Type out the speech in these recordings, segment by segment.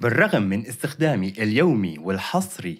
بالرغم من استخدامي اليومي والحصري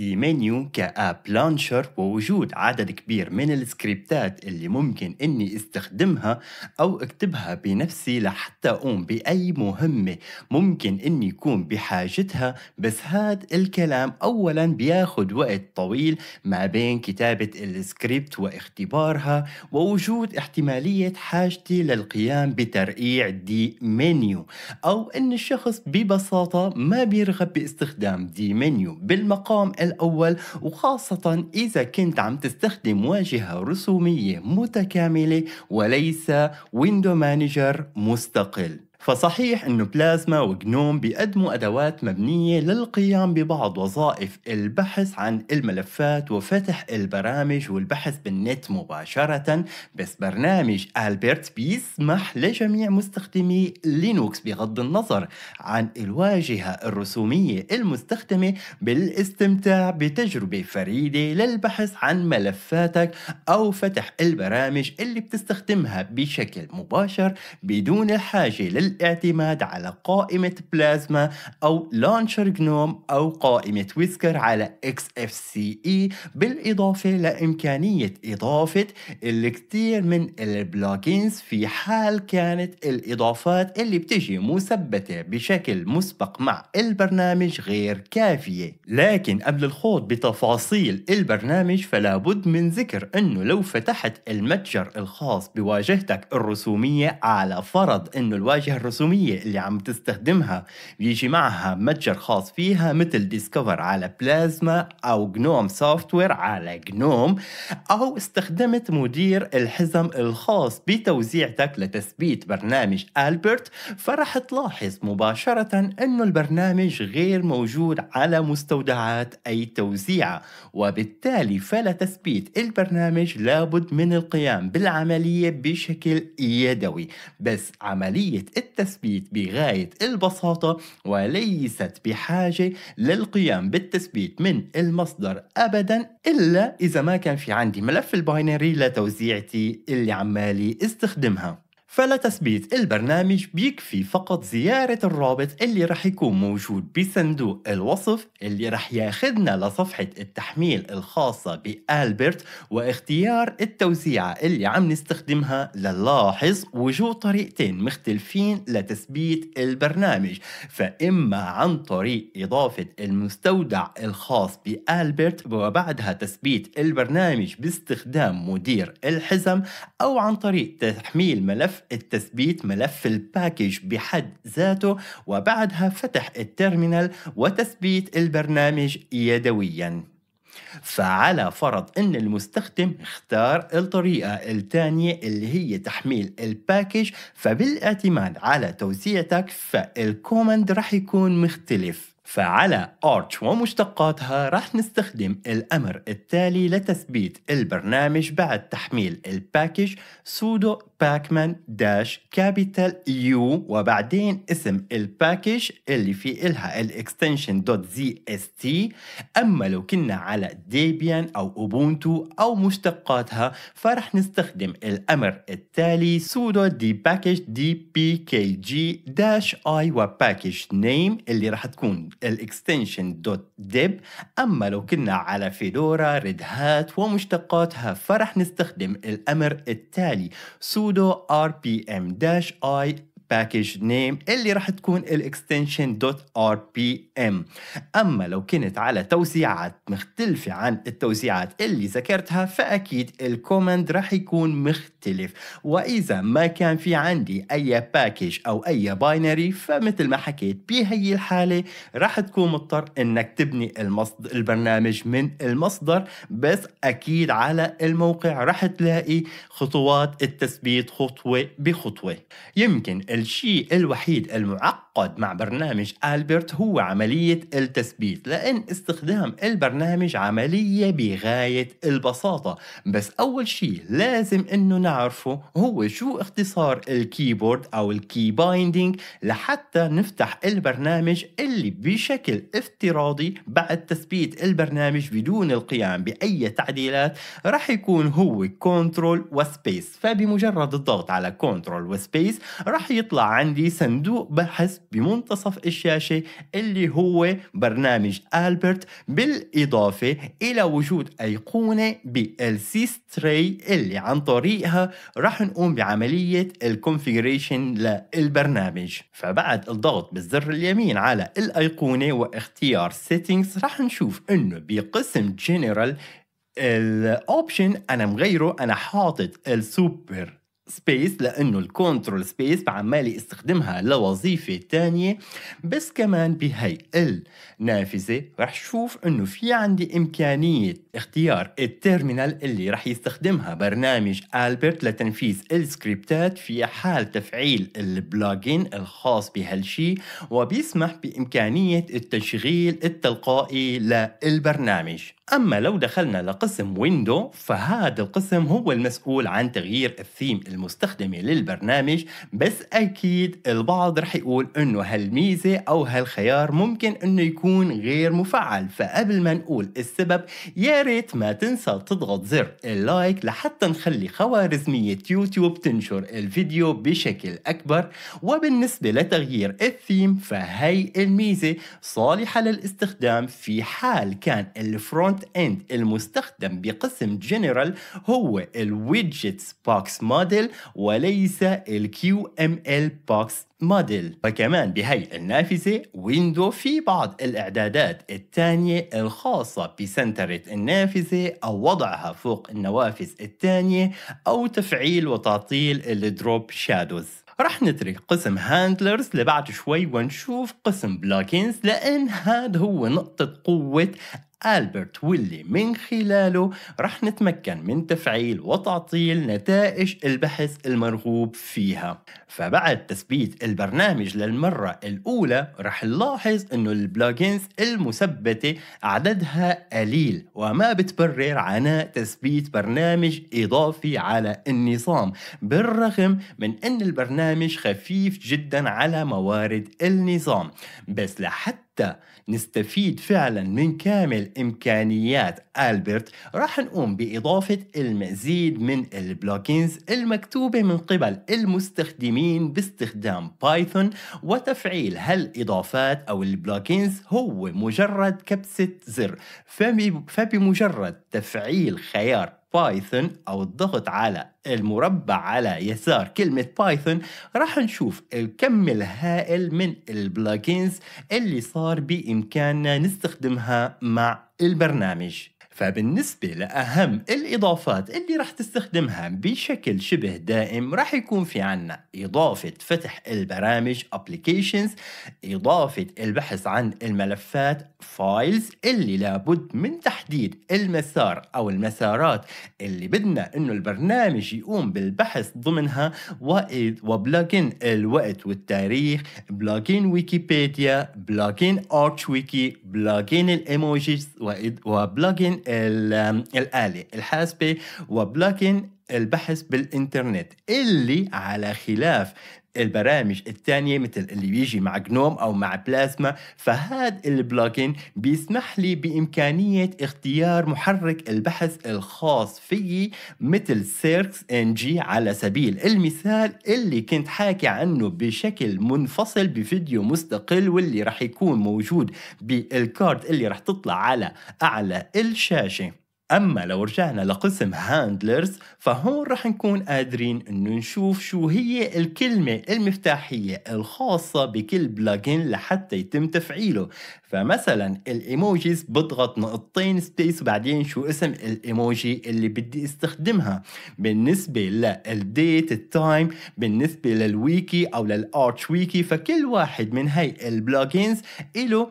منيو كآب لانشر ووجود عدد كبير من السكريبتات اللي ممكن اني استخدمها او اكتبها بنفسي لحتى اقوم باي مهمة ممكن اني يكون بحاجتها بس هاد الكلام اولا بياخد وقت طويل ما بين كتابة السكريبت واختبارها ووجود احتمالية حاجتي للقيام بترقيع دي منيو او ان الشخص ببساطة ببساطة ما بيرغب باستخدام دي منيو بالمقام الأول وخاصة إذا كنت عم تستخدم واجهة رسومية متكاملة وليس ويندو مانجر مستقل فصحيح أنه بلازما وجنوم بيقدموا أدوات مبنية للقيام ببعض وظائف البحث عن الملفات وفتح البرامج والبحث بالنت مباشرة بس برنامج ألبرت بيسمح لجميع مستخدمي لينوكس بغض النظر عن الواجهة الرسومية المستخدمة بالاستمتاع بتجربة فريدة للبحث عن ملفاتك أو فتح البرامج اللي بتستخدمها بشكل مباشر بدون الحاجة لل بالاعتماد على قائمة بلازما أو لانشر جنوم أو قائمة ويسكر على XFCE بالإضافة لإمكانية إضافة الكثير من البلوجينز في حال كانت الإضافات اللي بتجي مثبتة بشكل مسبق مع البرنامج غير كافية لكن قبل الخوض بتفاصيل البرنامج فلا بد من ذكر أنه لو فتحت المتجر الخاص بواجهتك الرسومية على فرض أنه الواجهة الرسومية اللي عم تستخدمها بيجي معها متجر خاص فيها مثل ديسكفر على بلازما أو جنوم سوفتوير على جنوم أو استخدمت مدير الحزم الخاص بتوزيعتك لتثبيت برنامج ألبرت فرح تلاحظ مباشرة أنه البرنامج غير موجود على مستودعات أي توزيعة وبالتالي فلا تثبيت البرنامج لابد من القيام بالعملية بشكل يدوي بس عملية التثبيت بغاية البساطة وليست بحاجة للقيام بالتثبيت من المصدر أبدا إلا إذا ما كان في عندي ملف الباينري لتوزيعتي اللي عمالي استخدمها فلتثبيت البرنامج بيكفي فقط زيارة الرابط اللي رح يكون موجود بصندوق الوصف اللي رح ياخدنا لصفحة التحميل الخاصة بألبرت واختيار التوزيعة اللي عم نستخدمها لنلاحظ وجود طريقتين مختلفين لتثبيت البرنامج فإما عن طريق إضافة المستودع الخاص بألبرت وبعدها تثبيت البرنامج باستخدام مدير الحزم أو عن طريق تحميل ملف ملف التثبيت ملف الباكج بحد ذاته وبعدها فتح التيرمينال وتثبيت البرنامج يدوياً فعلى فرض ان المستخدم اختار الطريقة الثانية اللي هي تحميل الباكج فبالاعتماد على توزيعتك فالكومند رح يكون مختلف فعلى Arch ومشتقاتها راح نستخدم الأمر التالي لتثبيت البرنامج بعد تحميل الباكج sudo باكمان داش كابيتال يو وبعدين اسم الباكج اللي في إلها الاكستنشن دوت زي اس تي أما لو كنا على ديبيان أو أوبونتو أو مشتقاتها فرح نستخدم الأمر التالي sudo دي باكج دي بي كي جي داش اي وباكج نيم اللي راح تكون الاكستنشن دوت ديب أما لو كنا على فيدورا ريد هات ومشتقاتها فرح نستخدم الأمر التالي sudo sudo rpm-i باكج نيم اللي راح تكون الاكستنشن دوت ار بي ام اما لو كنت على توزيعات مختلفه عن التوزيعات اللي ذكرتها فاكيد الكوماند راح يكون مختلف واذا ما كان في عندي اي باكج او اي باينري فمثل ما حكيت بهي الحاله راح تكون مضطر انك تبني المصدر البرنامج من المصدر بس اكيد على الموقع راح تلاقي خطوات التثبيت خطوه بخطوه يمكن الشيء الوحيد المعقد مع برنامج ألبرت هو عملية التثبيت لأن استخدام البرنامج عملية بغاية البساطة بس أول شيء لازم أنه نعرفه هو شو اختصار الكيبورد أو الكي بايندينج لحتى نفتح البرنامج اللي بشكل افتراضي بعد تثبيت البرنامج بدون القيام بأي تعديلات رح يكون هو كنترول وسبيس فبمجرد الضغط على كنترول وسبيس رح يطلع بيطلع عندي صندوق بحث بمنتصف الشاشة اللي هو برنامج ألبرت بالإضافة إلى وجود أيقونة بLC ستري اللي عن طريقها راح نقوم بعملية الكونفيجريشن للبرنامج فبعد الضغط بالزر اليمين على الأيقونة واختيار سيتنجز راح نشوف إنه بقسم جنرال الاوبشن انا مغيره انا حاطط السوبر سبيس لانه الكنترول سبيس عمالي استخدمها لوظيفه تانية بس كمان بهي النافذه رح شوف انه في عندي امكانيه اختيار التيرمينال اللي رح يستخدمها برنامج البرت لتنفيذ السكريبتات في حال تفعيل البلوجين الخاص بهالشي وبيسمح بامكانيه التشغيل التلقائي للبرنامج اما لو دخلنا لقسم ويندو فهذا القسم هو المسؤول عن تغيير الثيم المستخدمة للبرنامج بس أكيد البعض رح يقول أنه هالميزة أو هالخيار ممكن أنه يكون غير مفعل فقبل ما نقول السبب يا ريت ما تنسى تضغط زر اللايك لحتى نخلي خوارزمية يوتيوب تنشر الفيديو بشكل أكبر وبالنسبة لتغيير الثيم فهي الميزة صالحة للاستخدام في حال كان الفرونت اند المستخدم بقسم جنرال هو الويدجتس بوكس موديل وليس ال QML Box موديل وكمان بهي النافذة ويندو في بعض الإعدادات الثانية الخاصة بسنترة النافذة أو وضعها فوق النوافذ الثانية أو تفعيل وتعطيل الدروب شادوز رح نترك قسم هاندلرز لبعد شوي ونشوف قسم بلوكينز لان هاد هو نقطة قوة ألبرت واللي من خلاله رح نتمكن من تفعيل وتعطيل نتائج البحث المرغوب فيها فبعد تثبيت البرنامج للمرة الأولى رح نلاحظ أنه البلوجنز المثبتة عددها قليل وما بتبرر عناء تثبيت برنامج إضافي على النظام بالرغم من أن البرنامج خفيف جدا على موارد النظام بس لحتى حتى نستفيد فعلا من كامل إمكانيات ألبرت راح نقوم بإضافة المزيد من البلوكينز المكتوبة من قبل المستخدمين باستخدام بايثون وتفعيل هالإضافات أو البلوكينز هو مجرد كبسة زر فبمجرد تفعيل خيار بايثون او الضغط على المربع على يسار كلمة بايثون راح نشوف الكم الهائل من البلاجينز اللي صار بامكاننا نستخدمها مع البرنامج فبالنسبة لأهم الإضافات اللي رح تستخدمها بشكل شبه دائم رح يكون في عنا إضافة فتح البرامج Applications إضافة البحث عن الملفات Files اللي لابد من تحديد المسار أو المسارات اللي بدنا إنه البرنامج يقوم بالبحث ضمنها وبلاكين الوقت والتاريخ بلاكين ويكيبيديا بلاكين ارتش ويكي بلاكين الايموجيز وبلاكين الآلة الحاسبة وبلكن البحث بالإنترنت اللي على خلاف البرامج الثانية مثل اللي بيجي مع جنوم أو مع بلازما فهذا البلوجن بيسمح لي بإمكانية اختيار محرك البحث الخاص فيي مثل سيركس ان جي على سبيل المثال اللي كنت حاكي عنه بشكل منفصل بفيديو مستقل واللي رح يكون موجود بالكارد اللي رح تطلع على أعلى الشاشة أما لو رجعنا لقسم هاندلرز فهون رح نكون قادرين إنه نشوف شو هي الكلمة المفتاحية الخاصة بكل بلاجن لحتى يتم تفعيله فمثلا الإيموجيز بضغط نقطتين سبيس وبعدين شو اسم الإيموجي اللي بدي استخدمها بالنسبة للديت التايم بالنسبة للويكي أو للأرتش ويكي فكل واحد من هاي البلاجينز له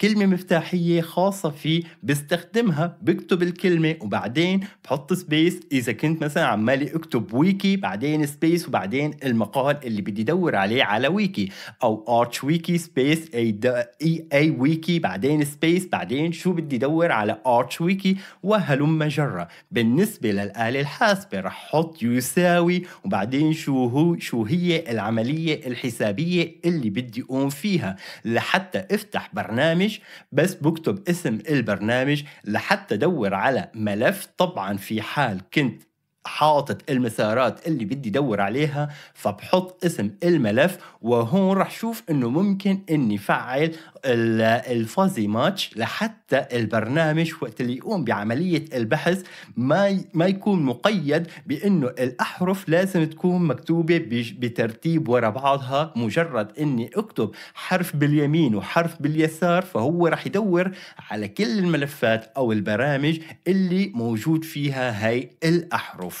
كلمة مفتاحية خاصة فيه بستخدمها بكتب الكلمة وبعدين بحط سبيس إذا كنت مثلا عمالي أكتب ويكي بعدين سبيس وبعدين المقال اللي بدي دور عليه على ويكي أو أرتش ويكي سبيس أي, اي اي ويكي بعدين سبيس بعدين شو بدي دور على أرتش ويكي وهلم جرة بالنسبة للآلة الحاسبة رح حط يساوي وبعدين شو هو شو هي العملية الحسابية اللي بدي أقوم فيها لحتى افتح برنامج البرنامج بس بكتب اسم البرنامج لحتى ادور على ملف طبعا في حال كنت حاطط المسارات اللي بدي دور عليها فبحط اسم الملف وهون رح شوف انه ممكن اني فعل الفازي ماتش لحتى البرنامج وقت اللي يقوم بعملية البحث ما ما يكون مقيد بانه الاحرف لازم تكون مكتوبة بترتيب ورا بعضها مجرد اني اكتب حرف باليمين وحرف باليسار فهو رح يدور على كل الملفات او البرامج اللي موجود فيها هاي الاحرف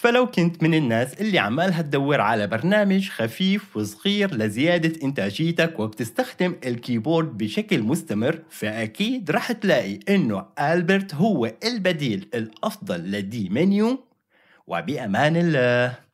فلو كنت من الناس اللي عمالها تدور على برنامج خفيف وصغير لزيادة إنتاجيتك وبتستخدم الكيبورد بشكل مستمر فأكيد رح تلاقي إنه ألبرت هو البديل الأفضل لدي منيو وبأمان الله